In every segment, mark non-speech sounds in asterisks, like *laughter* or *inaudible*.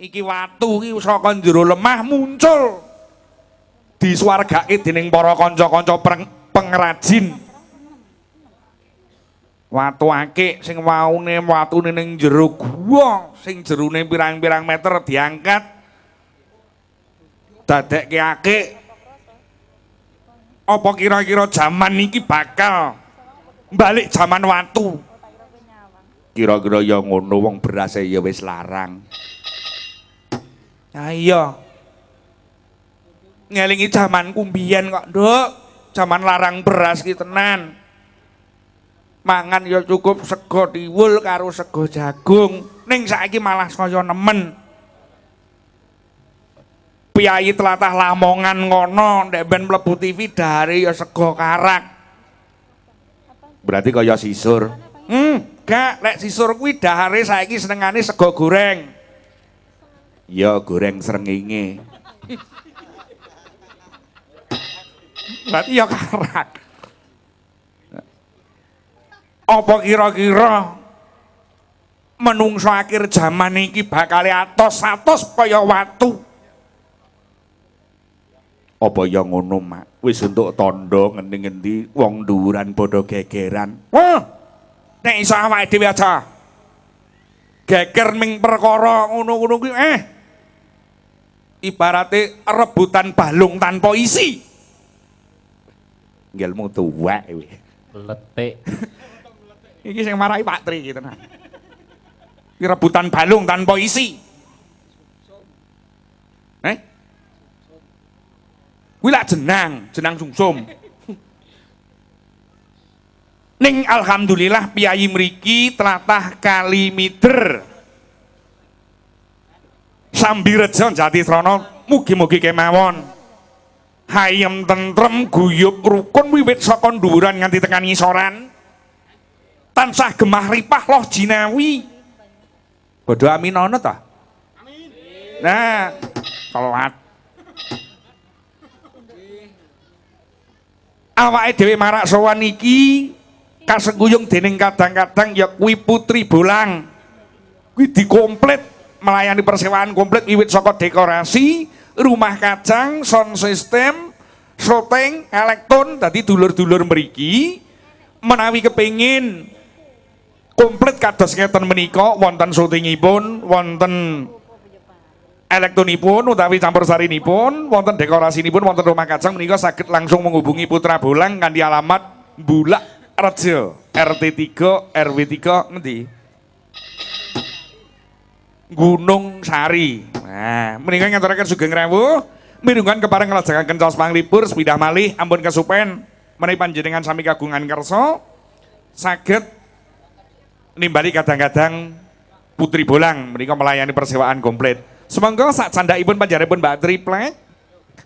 iki watu iki saka jero lemah muncul diswargake dening para kanca-kanca pengrajin watu akik sing waune watune ning jero guwa sing jerone pirang-pirang meter diangkat dadekke akik apa kira-kira zaman iki bakal balik zaman watu kira-kira ya ngono wong berase ya wis larang Nah iya. Ngelingi jaman kumbian kok, Nduk. Jaman larang beras ki tenan. Mangan ya cukup sego diwul karo sego jagung. Ning saiki malah saya nemen. Piyayi telatah Lamongan ngono ndek ben mlebu TV dari ya sego karak. Berarti kaya sisur. Hmm, gak lek sisur kuwi dahare saiki senengane sego goreng. Ya goreng srengenge. Berarti ya karat. Apa kira-kira menungso akhir zaman iki bakal atos-atos kaya watu? Apa ya ngono, Mak? Wis untuk tandha ngendi-endi wong dhuwuran padha gegeran. Wah. Nek iso awake dhewe aja. Geger ming perkara ngono-ngono kuwi eh ibaratnya rebutan balung tanpa isi ngelmu tua ewe letik *laughs* iki sing marahi Pak Tri gitu nah rebutan balung tanpa isi eh kuwi lak jenang jenang sungsum Ning alhamdulillah piyayi mriki telatah kali mider Sambil Sambirejo Jatisrana mugi-mugi kemawon. Hayem tentrem guyub rukun wiwit saka dhuwuran nganti tekan ngisoran. Tansah gemah ripah loh jinawi. bodo amin ana ta? Nah, telat. Awake dhewe marak sowan iki kasengkuyung dening kadang-kadang ya kuwi putri bolang. Kuwi dikomplit melayani persewaan komplit wiwit saka dekorasi, rumah kacang, sound system, shooting, elektron tadi dulur-dulur mriki menawi kepingin komplit kados ngeten menika wonten syutingipun, wonten elektronipun utawi campur sari sarinipun, wonten dekorasinipun, wonten rumah kacang menika sakit langsung menghubungi Putra Bolang kanthi alamat Bulak Rejo RT3 RW3 ngendi? Gunung Sari. Nah, yang terakhir sugeng rawuh. Mirungkan kepareng ngelajakan caos panglipur, sepidah malih, ambon kesupen, menawi dengan sami kagungan kerso sakit, nimbali kadang-kadang putri bolang mereka melayani persewaan komplit. saat Semoga Semangga ibun panjari pun Mbak triple,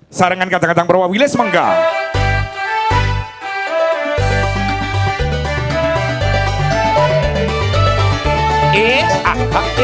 sarangan kadang-kadang wilis semoga. Eh, ah, ah, eh.